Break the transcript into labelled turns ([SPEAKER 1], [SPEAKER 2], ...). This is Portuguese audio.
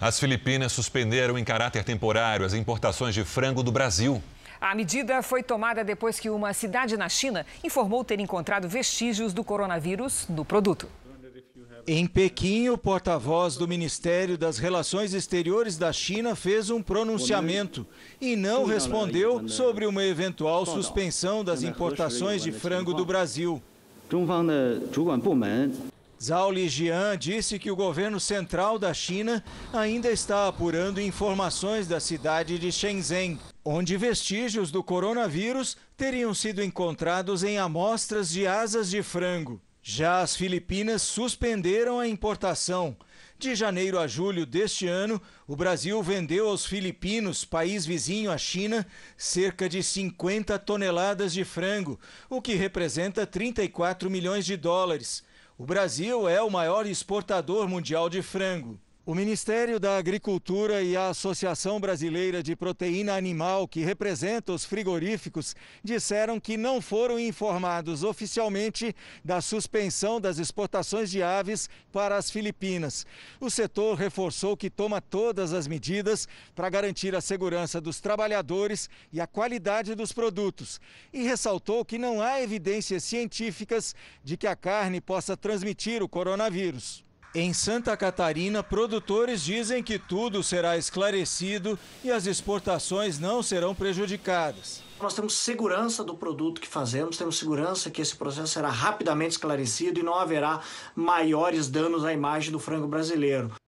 [SPEAKER 1] As Filipinas suspenderam em caráter temporário as importações de frango do Brasil. A medida foi tomada depois que uma cidade na China informou ter encontrado vestígios do coronavírus no produto. Em Pequim, o porta-voz do Ministério das Relações Exteriores da China fez um pronunciamento e não respondeu sobre uma eventual suspensão das importações de frango do Brasil. Zhao Lijian disse que o governo central da China ainda está apurando informações da cidade de Shenzhen, onde vestígios do coronavírus teriam sido encontrados em amostras de asas de frango. Já as Filipinas suspenderam a importação. De janeiro a julho deste ano, o Brasil vendeu aos filipinos, país vizinho à China, cerca de 50 toneladas de frango, o que representa 34 milhões de dólares. O Brasil é o maior exportador mundial de frango. O Ministério da Agricultura e a Associação Brasileira de Proteína Animal, que representa os frigoríficos, disseram que não foram informados oficialmente da suspensão das exportações de aves para as Filipinas. O setor reforçou que toma todas as medidas para garantir a segurança dos trabalhadores e a qualidade dos produtos. E ressaltou que não há evidências científicas de que a carne possa transmitir o coronavírus. Em Santa Catarina, produtores dizem que tudo será esclarecido e as exportações não serão prejudicadas. Nós temos segurança do produto que fazemos, temos segurança que esse processo será rapidamente esclarecido e não haverá maiores danos à imagem do frango brasileiro.